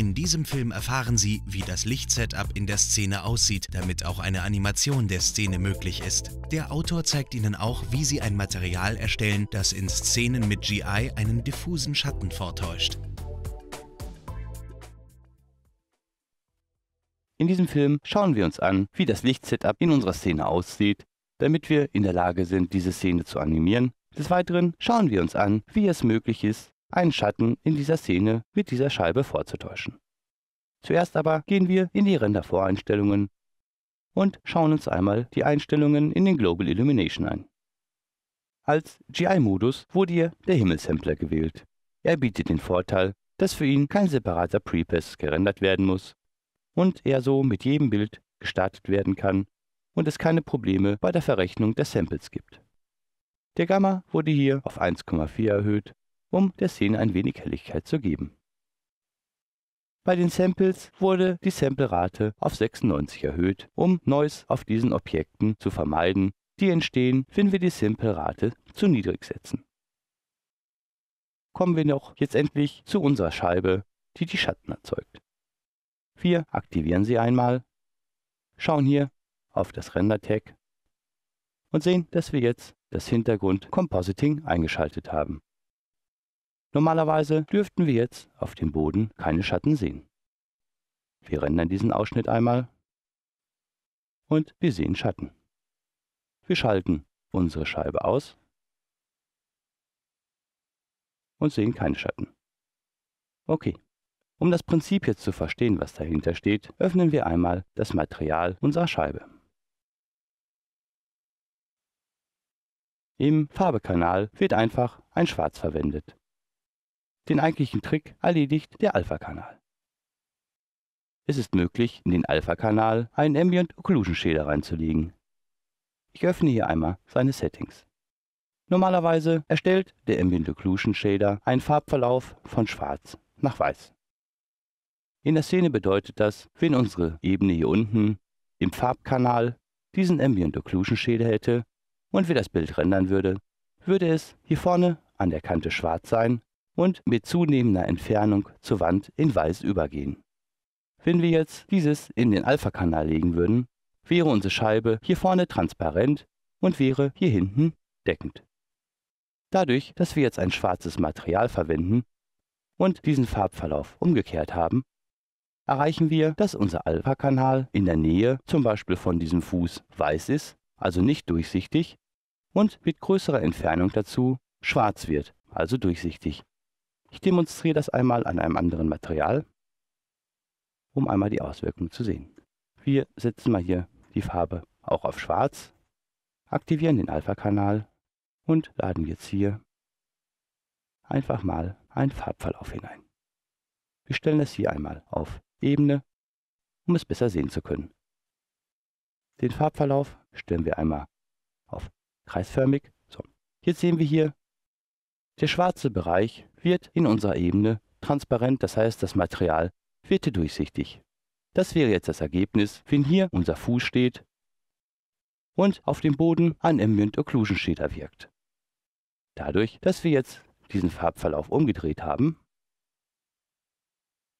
In diesem Film erfahren Sie, wie das Lichtsetup in der Szene aussieht, damit auch eine Animation der Szene möglich ist. Der Autor zeigt Ihnen auch, wie Sie ein Material erstellen, das in Szenen mit GI einen diffusen Schatten vortäuscht. In diesem Film schauen wir uns an, wie das Lichtsetup in unserer Szene aussieht, damit wir in der Lage sind, diese Szene zu animieren. Des Weiteren schauen wir uns an, wie es möglich ist, einen Schatten in dieser Szene mit dieser Scheibe vorzutäuschen. Zuerst aber gehen wir in die Rendervoreinstellungen und schauen uns einmal die Einstellungen in den Global Illumination ein. Als GI-Modus wurde hier der Himmelsampler gewählt. Er bietet den Vorteil, dass für ihn kein separater Prepass gerendert werden muss und er so mit jedem Bild gestartet werden kann und es keine Probleme bei der Verrechnung der Samples gibt. Der Gamma wurde hier auf 1,4 erhöht um der Szene ein wenig Helligkeit zu geben. Bei den Samples wurde die Samplerate auf 96 erhöht, um Noise auf diesen Objekten zu vermeiden, die entstehen, wenn wir die Samplerate zu niedrig setzen. Kommen wir noch jetzt endlich zu unserer Scheibe, die die Schatten erzeugt. Wir aktivieren sie einmal, schauen hier auf das Render-Tag und sehen, dass wir jetzt das Hintergrund Compositing eingeschaltet haben. Normalerweise dürften wir jetzt auf dem Boden keine Schatten sehen. Wir rendern diesen Ausschnitt einmal und wir sehen Schatten. Wir schalten unsere Scheibe aus und sehen keine Schatten. Okay. Um das Prinzip jetzt zu verstehen, was dahinter steht, öffnen wir einmal das Material unserer Scheibe. Im Farbekanal wird einfach ein Schwarz verwendet. Den eigentlichen Trick erledigt der Alpha-Kanal. Es ist möglich, in den Alpha-Kanal einen Ambient Occlusion Shader reinzulegen. Ich öffne hier einmal seine Settings. Normalerweise erstellt der Ambient Occlusion Shader einen Farbverlauf von schwarz nach weiß. In der Szene bedeutet das, wenn unsere Ebene hier unten im Farbkanal diesen Ambient Occlusion Shader hätte und wir das Bild rendern würde, würde es hier vorne an der Kante schwarz sein und mit zunehmender Entfernung zur Wand in weiß übergehen. Wenn wir jetzt dieses in den Alpha-Kanal legen würden, wäre unsere Scheibe hier vorne transparent und wäre hier hinten deckend. Dadurch, dass wir jetzt ein schwarzes Material verwenden und diesen Farbverlauf umgekehrt haben, erreichen wir, dass unser Alpha-Kanal in der Nähe zum Beispiel von diesem Fuß weiß ist, also nicht durchsichtig, und mit größerer Entfernung dazu schwarz wird, also durchsichtig. Ich demonstriere das einmal an einem anderen Material, um einmal die Auswirkungen zu sehen. Wir setzen mal hier die Farbe auch auf schwarz, aktivieren den Alpha-Kanal und laden jetzt hier einfach mal einen Farbverlauf hinein. Wir stellen das hier einmal auf Ebene, um es besser sehen zu können. Den Farbverlauf stellen wir einmal auf kreisförmig. So. Jetzt sehen wir hier, der schwarze Bereich wird in unserer Ebene transparent, das heißt das Material wird durchsichtig. Das wäre jetzt das Ergebnis, wenn hier unser Fuß steht und auf dem Boden ein Ambient Occlusion Shader wirkt. Dadurch, dass wir jetzt diesen Farbverlauf umgedreht haben,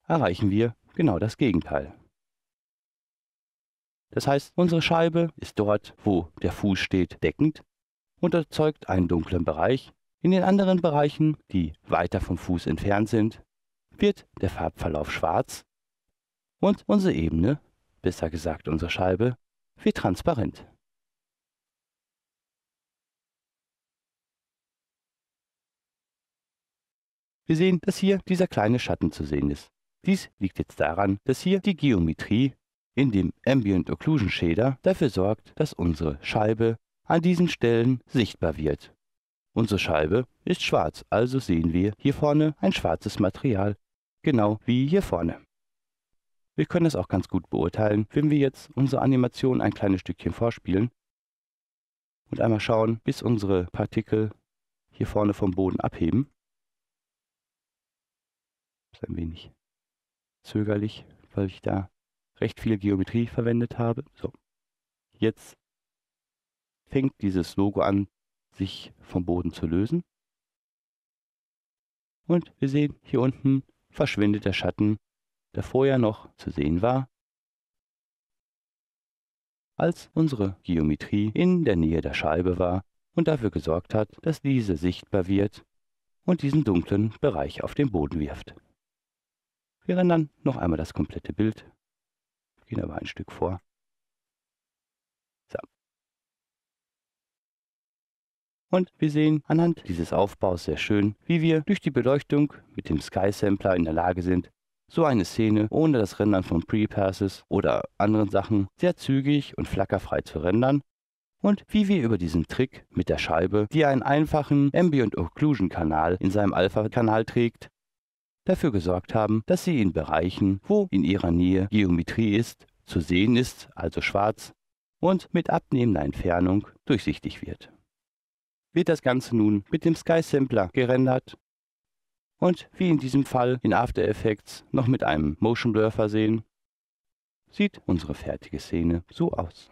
erreichen wir genau das Gegenteil. Das heißt, unsere Scheibe ist dort, wo der Fuß steht, deckend und erzeugt einen dunklen Bereich, in den anderen Bereichen, die weiter vom Fuß entfernt sind, wird der Farbverlauf schwarz und unsere Ebene, besser gesagt unsere Scheibe, wird transparent. Wir sehen, dass hier dieser kleine Schatten zu sehen ist. Dies liegt jetzt daran, dass hier die Geometrie in dem Ambient Occlusion Shader dafür sorgt, dass unsere Scheibe an diesen Stellen sichtbar wird. Unsere Scheibe ist schwarz, also sehen wir hier vorne ein schwarzes Material, genau wie hier vorne. Wir können das auch ganz gut beurteilen, wenn wir jetzt unsere Animation ein kleines Stückchen vorspielen und einmal schauen, bis unsere Partikel hier vorne vom Boden abheben. Das ist ein wenig zögerlich, weil ich da recht viel Geometrie verwendet habe. So. Jetzt fängt dieses Logo an sich vom Boden zu lösen. Und wir sehen, hier unten verschwindet der Schatten, der vorher noch zu sehen war, als unsere Geometrie in der Nähe der Scheibe war und dafür gesorgt hat, dass diese sichtbar wird und diesen dunklen Bereich auf den Boden wirft. Wir rendern noch einmal das komplette Bild, gehen aber ein Stück vor. Und wir sehen anhand dieses Aufbaus sehr schön, wie wir durch die Beleuchtung mit dem Sky Sampler in der Lage sind, so eine Szene ohne das Rendern von Pre-Passes oder anderen Sachen sehr zügig und flackerfrei zu rendern und wie wir über diesen Trick mit der Scheibe, die einen einfachen Ambient Occlusion Kanal in seinem Alpha-Kanal trägt, dafür gesorgt haben, dass sie in Bereichen, wo in ihrer Nähe Geometrie ist, zu sehen ist, also schwarz, und mit abnehmender Entfernung durchsichtig wird wird das Ganze nun mit dem Sky Sampler gerendert und wie in diesem Fall in After Effects noch mit einem Motion Blur versehen. Sieht unsere fertige Szene so aus.